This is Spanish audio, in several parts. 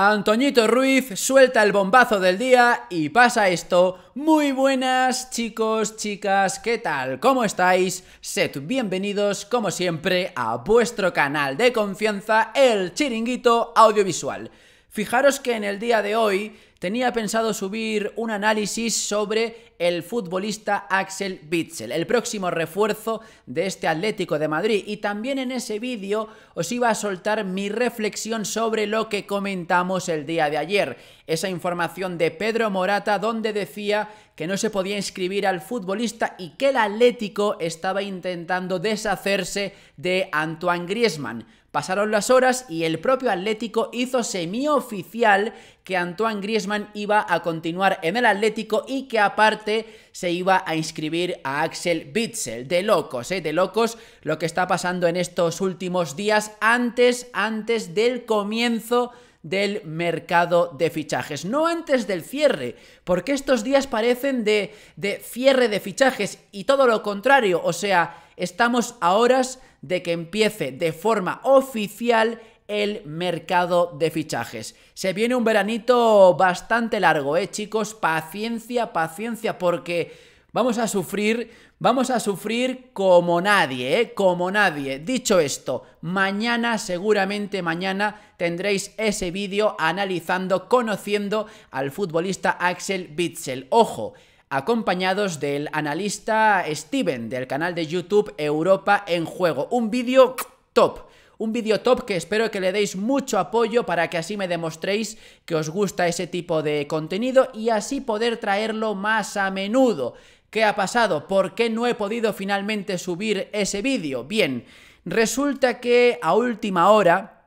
Antoñito Ruiz suelta el bombazo del día y pasa esto. Muy buenas chicos, chicas, ¿qué tal? ¿Cómo estáis? Sed bienvenidos como siempre a vuestro canal de confianza, el Chiringuito Audiovisual. Fijaros que en el día de hoy tenía pensado subir un análisis sobre el futbolista Axel Witzel, el próximo refuerzo de este Atlético de Madrid. Y también en ese vídeo os iba a soltar mi reflexión sobre lo que comentamos el día de ayer. Esa información de Pedro Morata donde decía que no se podía inscribir al futbolista y que el Atlético estaba intentando deshacerse de Antoine Griezmann. Pasaron las horas y el propio Atlético hizo semioficial que Antoine Griezmann iba a continuar en el Atlético y que aparte se iba a inscribir a Axel Witzel. De locos, ¿eh? De locos lo que está pasando en estos últimos días antes, antes del comienzo del mercado de fichajes. No antes del cierre, porque estos días parecen de, de cierre de fichajes y todo lo contrario, o sea, Estamos a horas de que empiece de forma oficial el mercado de fichajes. Se viene un veranito bastante largo, ¿eh, chicos? Paciencia, paciencia, porque vamos a sufrir, vamos a sufrir como nadie, ¿eh? Como nadie. Dicho esto, mañana, seguramente mañana, tendréis ese vídeo analizando, conociendo al futbolista Axel Witzel. Ojo, acompañados del analista Steven del canal de YouTube Europa en Juego. Un vídeo top. Un vídeo top que espero que le deis mucho apoyo para que así me demostréis que os gusta ese tipo de contenido y así poder traerlo más a menudo. ¿Qué ha pasado? ¿Por qué no he podido finalmente subir ese vídeo? Bien, resulta que a última hora,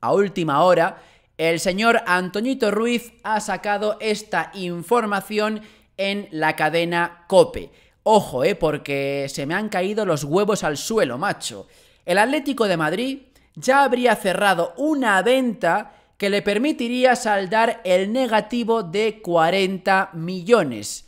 a última hora, el señor Antoñito Ruiz ha sacado esta información en la cadena Cope. Ojo, eh, porque se me han caído los huevos al suelo, macho. El Atlético de Madrid ya habría cerrado una venta que le permitiría saldar el negativo de 40 millones.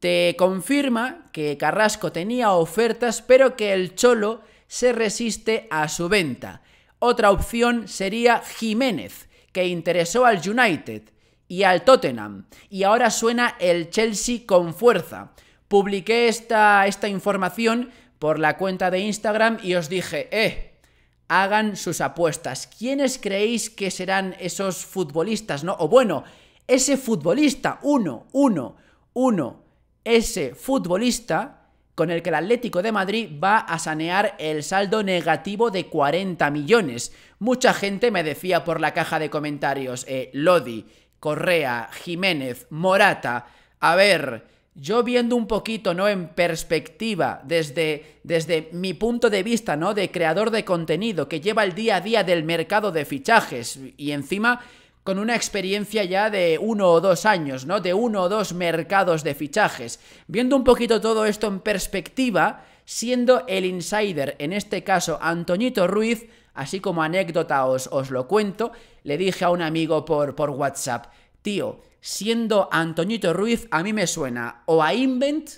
Te confirma que Carrasco tenía ofertas, pero que el Cholo se resiste a su venta. Otra opción sería Jiménez, que interesó al United, y al Tottenham. Y ahora suena el Chelsea con fuerza. Publiqué esta, esta información por la cuenta de Instagram y os dije, eh, hagan sus apuestas. ¿Quiénes creéis que serán esos futbolistas, no? O bueno, ese futbolista, uno, uno, uno, ese futbolista con el que el Atlético de Madrid va a sanear el saldo negativo de 40 millones. Mucha gente me decía por la caja de comentarios, eh, Lodi, Correa, Jiménez, Morata. A ver, yo viendo un poquito, ¿no? En perspectiva, desde, desde mi punto de vista, ¿no? De creador de contenido que lleva el día a día del mercado de fichajes y encima con una experiencia ya de uno o dos años, ¿no? De uno o dos mercados de fichajes. Viendo un poquito todo esto en perspectiva, siendo el insider, en este caso Antoñito Ruiz, así como anécdota os, os lo cuento, le dije a un amigo por, por WhatsApp, tío, siendo Antoñito Ruiz, a mí me suena o a Invent,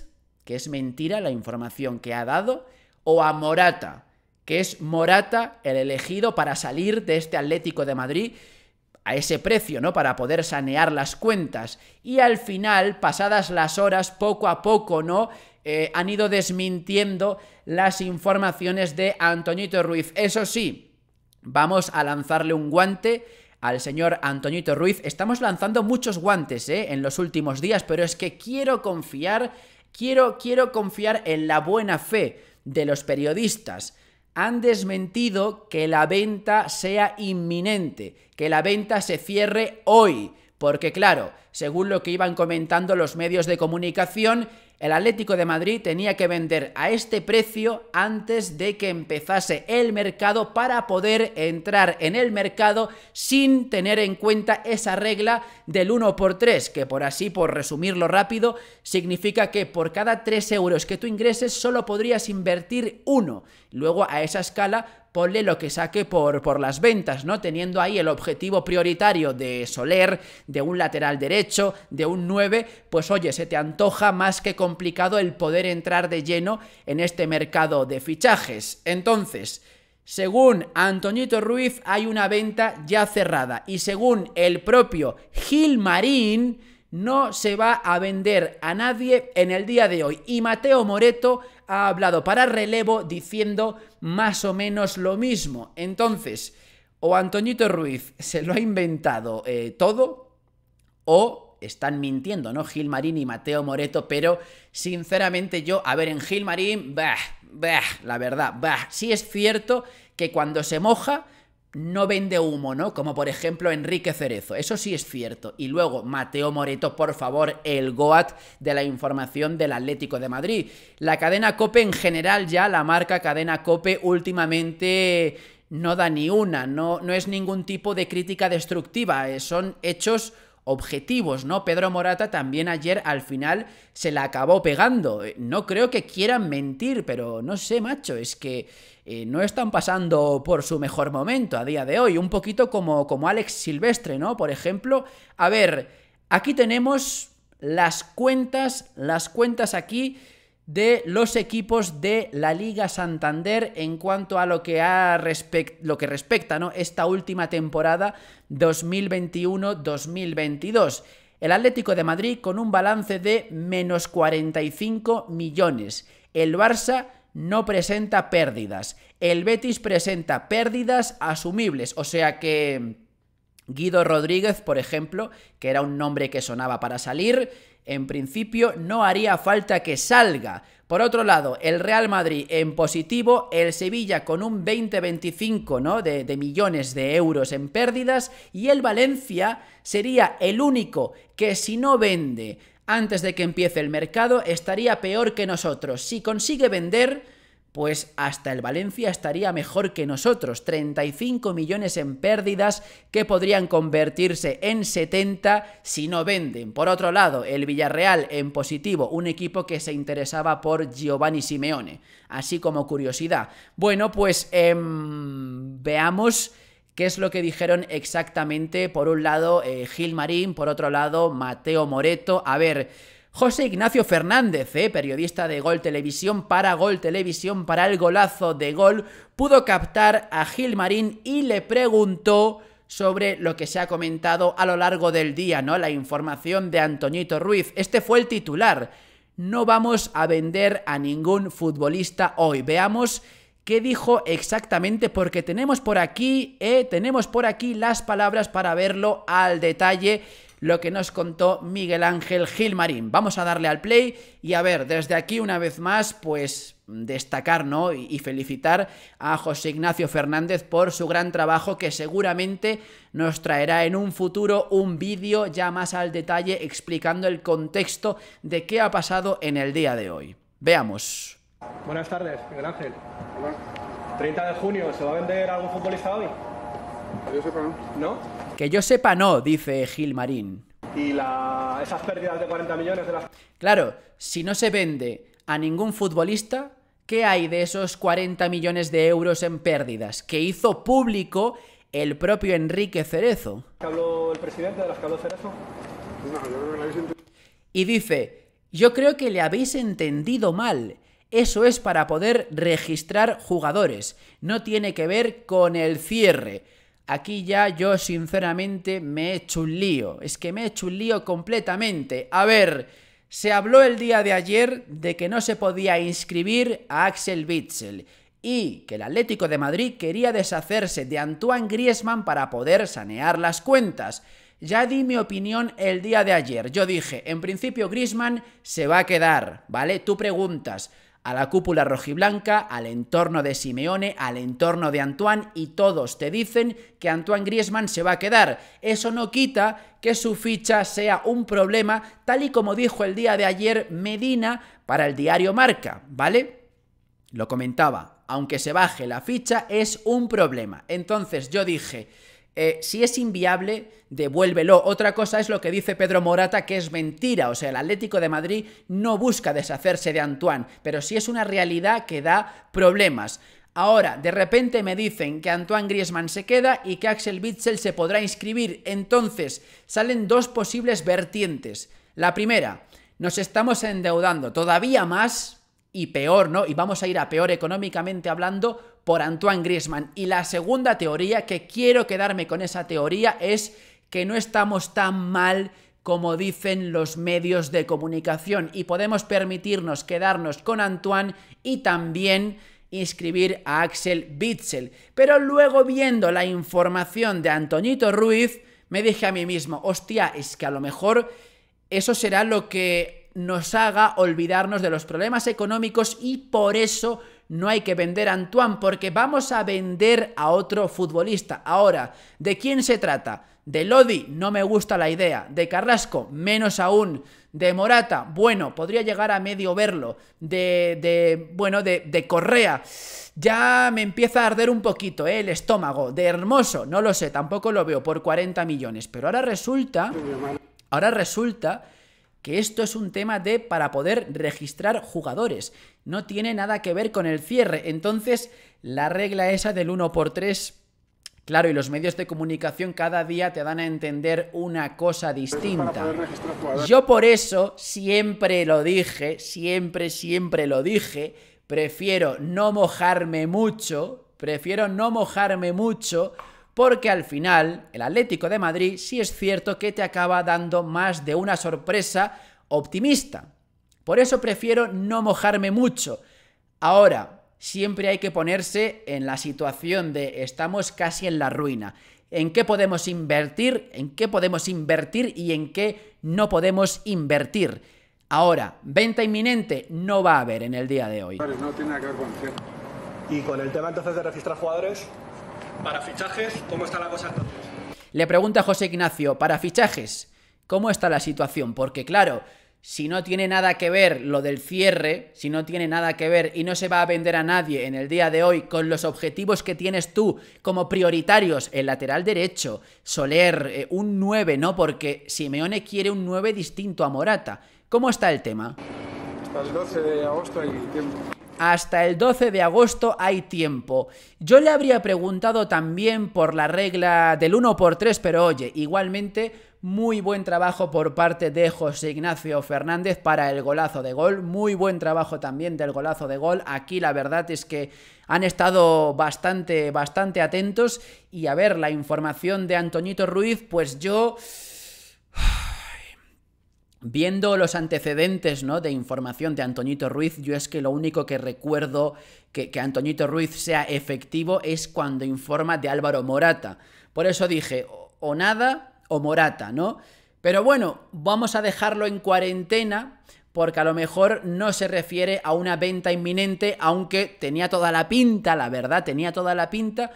que es mentira la información que ha dado, o a Morata, que es Morata el elegido para salir de este Atlético de Madrid a ese precio, ¿no? Para poder sanear las cuentas. Y al final, pasadas las horas, poco a poco, ¿no? Eh, han ido desmintiendo las informaciones de Antoñito Ruiz. Eso sí, vamos a lanzarle un guante al señor Antoñito Ruiz. Estamos lanzando muchos guantes eh, en los últimos días, pero es que quiero confiar, quiero, quiero confiar en la buena fe de los periodistas. Han desmentido que la venta sea inminente, que la venta se cierre hoy. Porque claro, según lo que iban comentando los medios de comunicación, el Atlético de Madrid tenía que vender a este precio antes de que empezase el mercado para poder entrar en el mercado sin tener en cuenta esa regla del 1 por 3, que por así, por resumirlo rápido, significa que por cada 3 euros que tú ingreses solo podrías invertir 1. Luego a esa escala ponle lo que saque por, por las ventas, ¿no? Teniendo ahí el objetivo prioritario de Soler, de un lateral derecho, de un 9, pues oye, se te antoja más que complicado el poder entrar de lleno en este mercado de fichajes. Entonces, según Antoñito Ruiz hay una venta ya cerrada y según el propio Gil Marín, no se va a vender a nadie en el día de hoy. Y Mateo Moreto ha hablado para relevo diciendo más o menos lo mismo. Entonces, o Antoñito Ruiz se lo ha inventado eh, todo, o están mintiendo, ¿no? Gil Marín y Mateo Moreto, pero sinceramente yo, a ver, en Gilmarín, bah, la verdad, sí es cierto que cuando se moja no vende humo, ¿no? Como por ejemplo Enrique Cerezo, eso sí es cierto. Y luego Mateo Moreto, por favor, el GOAT de la información del Atlético de Madrid. La cadena Cope en general ya, la marca cadena Cope últimamente no da ni una, no, no es ningún tipo de crítica destructiva, eh, son hechos objetivos, ¿no? Pedro Morata también ayer al final se la acabó pegando. Eh, no creo que quieran mentir, pero no sé, macho, es que eh, no están pasando por su mejor momento a día de hoy. Un poquito como, como Alex Silvestre, ¿no? Por ejemplo, a ver, aquí tenemos las cuentas, las cuentas aquí de los equipos de la Liga Santander en cuanto a lo que, lo que respecta ¿no? esta última temporada 2021-2022. El Atlético de Madrid con un balance de menos 45 millones. El Barça no presenta pérdidas. El Betis presenta pérdidas asumibles, o sea que Guido Rodríguez, por ejemplo, que era un nombre que sonaba para salir, en principio no haría falta que salga. Por otro lado, el Real Madrid en positivo, el Sevilla con un 20-25 ¿no? de millones de euros en pérdidas y el Valencia sería el único que si no vende antes de que empiece el mercado estaría peor que nosotros. Si consigue vender pues hasta el Valencia estaría mejor que nosotros, 35 millones en pérdidas que podrían convertirse en 70 si no venden. Por otro lado, el Villarreal en positivo, un equipo que se interesaba por Giovanni Simeone, así como curiosidad. Bueno, pues em, veamos qué es lo que dijeron exactamente, por un lado eh, Gil Marín, por otro lado Mateo Moreto. A ver... José Ignacio Fernández, eh, periodista de Gol Televisión para Gol Televisión, para el golazo de gol, pudo captar a Gil Marín y le preguntó sobre lo que se ha comentado a lo largo del día, ¿no? La información de Antoñito Ruiz. Este fue el titular. No vamos a vender a ningún futbolista hoy. Veamos qué dijo exactamente, porque tenemos por aquí, eh, tenemos por aquí las palabras para verlo al detalle lo que nos contó Miguel Ángel Gilmarín. Vamos a darle al play y a ver, desde aquí una vez más, pues destacar y felicitar a José Ignacio Fernández por su gran trabajo que seguramente nos traerá en un futuro un vídeo ya más al detalle explicando el contexto de qué ha pasado en el día de hoy. Veamos. Buenas tardes, Miguel Ángel. 30 de junio, ¿se va a vender algún futbolista hoy? Que yo sepa no. Que yo sepa no, dice Gil Marín. Y esas pérdidas de 40 millones de Claro, si no se vende a ningún futbolista, ¿qué hay de esos 40 millones de euros en pérdidas que hizo público el propio Enrique Cerezo? el presidente Y dice, yo creo que le habéis entendido mal. Eso es para poder registrar jugadores. No tiene que ver con el cierre. Aquí ya yo sinceramente me he hecho un lío. Es que me he hecho un lío completamente. A ver, se habló el día de ayer de que no se podía inscribir a Axel Witzel y que el Atlético de Madrid quería deshacerse de Antoine Griezmann para poder sanear las cuentas. Ya di mi opinión el día de ayer. Yo dije, en principio Griezmann se va a quedar, ¿vale? Tú preguntas, a la cúpula rojiblanca, al entorno de Simeone, al entorno de Antoine y todos te dicen que Antoine Griezmann se va a quedar. Eso no quita que su ficha sea un problema, tal y como dijo el día de ayer Medina para el diario Marca, ¿vale? Lo comentaba, aunque se baje la ficha es un problema. Entonces yo dije, eh, si es inviable, devuélvelo. Otra cosa es lo que dice Pedro Morata, que es mentira. O sea, el Atlético de Madrid no busca deshacerse de Antoine, pero sí es una realidad que da problemas. Ahora, de repente me dicen que Antoine Griezmann se queda y que Axel Witzel se podrá inscribir. Entonces, salen dos posibles vertientes. La primera, nos estamos endeudando todavía más y peor, ¿no? Y vamos a ir a peor económicamente hablando por Antoine Griezmann. Y la segunda teoría, que quiero quedarme con esa teoría, es que no estamos tan mal como dicen los medios de comunicación y podemos permitirnos quedarnos con Antoine y también inscribir a Axel Witzel. Pero luego viendo la información de Antoñito Ruiz, me dije a mí mismo, hostia, es que a lo mejor eso será lo que nos haga olvidarnos de los problemas económicos y por eso no hay que vender a Antoine porque vamos a vender a otro futbolista. Ahora, ¿de quién se trata? De Lodi, no me gusta la idea. De Carrasco, menos aún. De Morata, bueno, podría llegar a medio verlo. De, bueno, de, de, Correa, ya me empieza a arder un poquito eh, el estómago. De Hermoso, no lo sé, tampoco lo veo por 40 millones. Pero ahora resulta, ahora resulta que esto es un tema de para poder registrar jugadores. No tiene nada que ver con el cierre. Entonces, la regla esa del 1 por 3 Claro, y los medios de comunicación cada día te dan a entender una cosa distinta. Yo por eso siempre lo dije, siempre, siempre lo dije, prefiero no mojarme mucho, prefiero no mojarme mucho porque al final el Atlético de Madrid sí es cierto que te acaba dando más de una sorpresa optimista. Por eso prefiero no mojarme mucho. Ahora, siempre hay que ponerse en la situación de estamos casi en la ruina. ¿En qué podemos invertir? ¿En qué podemos invertir y en qué no podemos invertir? Ahora, venta inminente no va a haber en el día de hoy. No tiene que ver con ¿Y con el tema entonces de registrar jugadores? Para fichajes, ¿cómo está la cosa Le pregunta José Ignacio, para fichajes, ¿cómo está la situación? Porque claro, si no tiene nada que ver lo del cierre, si no tiene nada que ver y no se va a vender a nadie en el día de hoy con los objetivos que tienes tú como prioritarios, el lateral derecho, Soler, eh, un 9, ¿no? Porque Simeone quiere un 9 distinto a Morata. ¿Cómo está el tema? Hasta 12 de agosto tiempo. Hasta el 12 de agosto hay tiempo. Yo le habría preguntado también por la regla del 1 por 3, pero oye, igualmente muy buen trabajo por parte de José Ignacio Fernández para el golazo de gol. Muy buen trabajo también del golazo de gol. Aquí la verdad es que han estado bastante, bastante atentos. Y a ver, la información de Antoñito Ruiz, pues yo... Viendo los antecedentes de información de Antoñito Ruiz, yo es que lo único que recuerdo que, que Antoñito Ruiz sea efectivo es cuando informa de Álvaro Morata. Por eso dije, o nada o Morata, ¿no? Pero bueno, vamos a dejarlo en cuarentena porque a lo mejor no se refiere a una venta inminente, aunque tenía toda la pinta, la verdad, tenía toda la pinta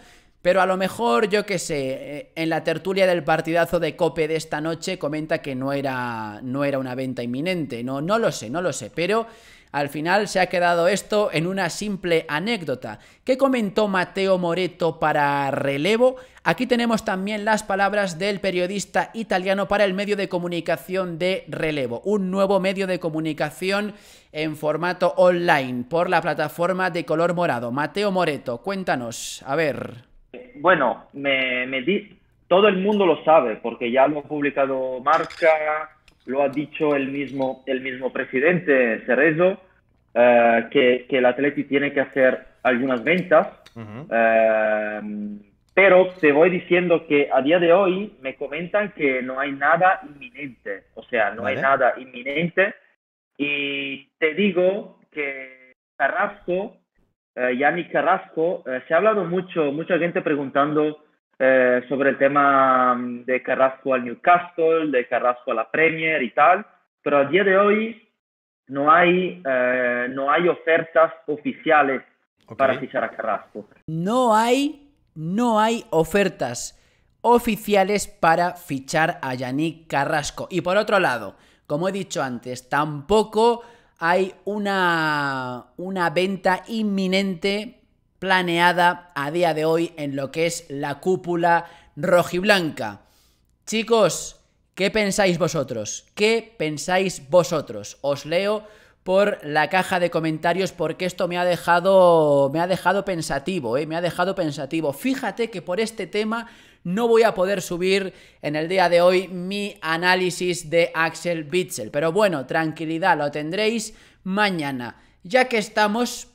pero a lo mejor, yo qué sé, eh, en la tertulia del partidazo de Cope de esta noche comenta que no era, no era una venta inminente. No, no lo sé, no lo sé. Pero al final se ha quedado esto en una simple anécdota. ¿Qué comentó Mateo Moreto para relevo? Aquí tenemos también las palabras del periodista italiano para el medio de comunicación de relevo, un nuevo medio de comunicación en formato online por la plataforma de color morado. Mateo Moreto, cuéntanos, a ver. Bueno, me, todo el mundo lo sabe, porque ya lo ha publicado Marca, lo ha dicho el mismo, el mismo presidente Cerezo, eh, que, el Atleti tiene que hacer algunas ventas. Eh, pero te voy diciendo que a día de hoy me comentan que no hay nada inminente, o sea, no hay nada inminente. Y te digo que Carrasco eh, Yannick Carrasco, eh, se ha hablado mucho, mucha gente preguntando eh, sobre el tema mm, de Carrasco al Newcastle, de Carrasco a la Premier y tal, pero a día de hoy no hay, no hay ofertas oficiales para fichar a Carrasco. No hay, no hay ofertas oficiales para fichar a Yannick Carrasco. Y por otro lado, como he dicho antes, tampoco hay una, una venta inminente planeada a día de hoy en lo que es la cúpula rojiblanca. Chicos, ¿qué pensáis vosotros? ¿Qué pensáis vosotros? Os leo por la caja de comentarios porque esto me ha dejado me ha dejado pensativo, eh, me ha dejado pensativo. Fíjate que por este tema no voy a poder subir en el día de hoy mi análisis de Axel Witzel, pero bueno, tranquilidad, lo tendréis mañana. Ya que estamos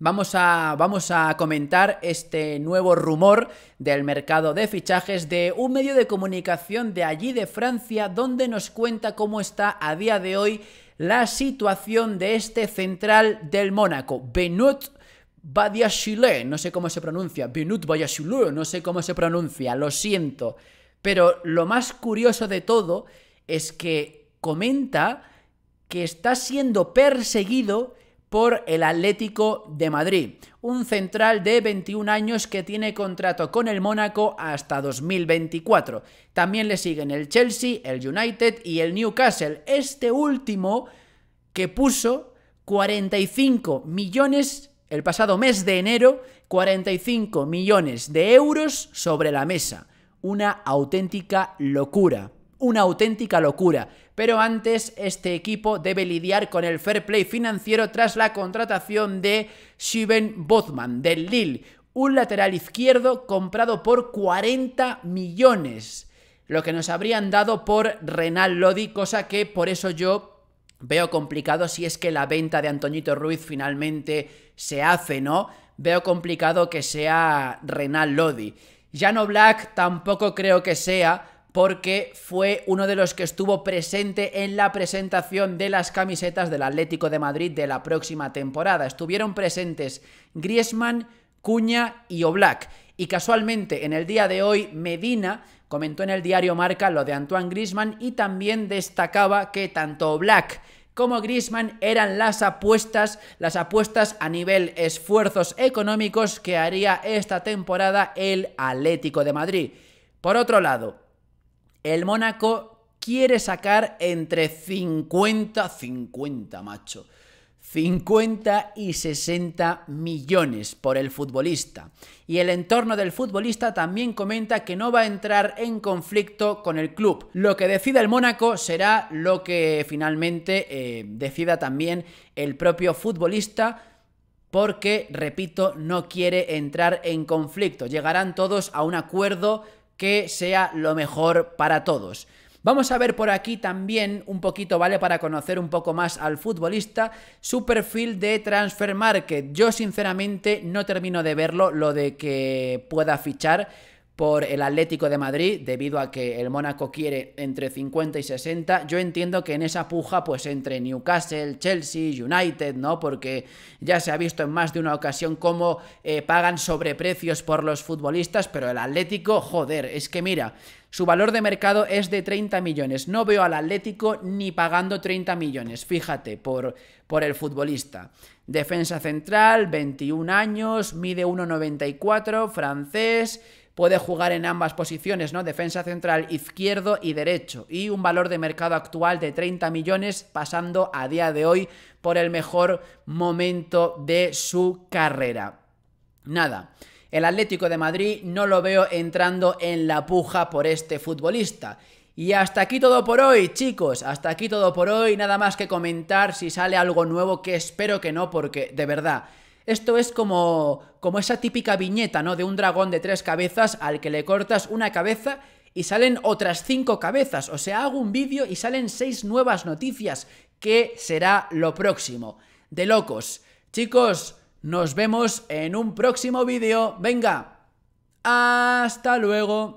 Vamos a, vamos a, comentar este nuevo rumor del mercado de fichajes de un medio de comunicación de allí de Francia donde nos cuenta cómo está a día de hoy la situación de este central del Mónaco, Benut chile no sé cómo se pronuncia, Benut chile no sé cómo se pronuncia, lo siento. Pero lo más curioso de todo es que comenta que está siendo perseguido por el Atlético de Madrid. Un central de 21 años que tiene contrato con el Mónaco hasta 2024. También le siguen el Chelsea, el United y el Newcastle. Este último que puso 45 millones el pasado mes de enero, 45 millones de euros sobre la mesa. Una auténtica locura. Una auténtica locura pero antes este equipo debe lidiar con el fair play financiero tras la contratación de Steven Botman del Lille, un lateral izquierdo comprado por 40 millones, lo que nos habrían dado por Renal Lodi, cosa que por eso yo veo complicado si es que la venta de Antoñito Ruiz finalmente se hace, ¿no? Veo complicado que sea Renal Lodi. Jan Black tampoco creo que sea, porque fue uno de los que estuvo presente en la presentación de las camisetas del Atlético de Madrid de la próxima temporada. Estuvieron presentes Griezmann, Cuña y Oblak. Y casualmente, en el día de hoy, Medina comentó en el diario Marca lo de Antoine Griezmann y también destacaba que tanto Oblak como Griezmann eran las apuestas, las apuestas a nivel esfuerzos económicos que haría esta temporada el Atlético de Madrid. Por otro lado, el Mónaco quiere sacar entre 50, 50, macho. 50 y 60 millones por el futbolista. Y el entorno del futbolista también comenta que no va a entrar en conflicto con el club. Lo que decida el Mónaco será lo que finalmente eh, decida también el propio futbolista. Porque, repito, no quiere entrar en conflicto. Llegarán todos a un acuerdo que sea lo mejor para todos. Vamos a ver por aquí también un poquito, ¿vale? Para conocer un poco más al futbolista, su perfil de transfer market. Yo sinceramente no termino de verlo, lo de que pueda fichar por el Atlético de Madrid, debido a que el Mónaco quiere entre 50 y 60. Yo entiendo que en esa puja, pues entre Newcastle, Chelsea, United, ¿no? Porque ya se ha visto en más de una ocasión cómo eh, pagan sobreprecios por los futbolistas, pero el Atlético, joder, es que mira, su valor de mercado es de 30 millones. No veo al Atlético ni pagando 30 millones, fíjate, por, por el futbolista. Defensa central, 21 años, mide 1,94, francés puede jugar en ambas posiciones, ¿no? Defensa central izquierdo y derecho. Y un valor de mercado actual de 30 millones, pasando a día de hoy por el mejor momento de su carrera. Nada. El Atlético de Madrid no lo veo entrando en la puja por este futbolista. Y hasta aquí todo por hoy, chicos. Hasta aquí todo por hoy. Nada más que comentar si sale algo nuevo que espero que no, porque de verdad esto es como, como esa típica viñeta, ¿no? De un dragón de tres cabezas al que le cortas una cabeza y salen otras cinco cabezas. O sea, hago un vídeo y salen seis nuevas noticias. ¿Qué será lo próximo? De locos. Chicos, nos vemos en un próximo vídeo. Venga, hasta luego.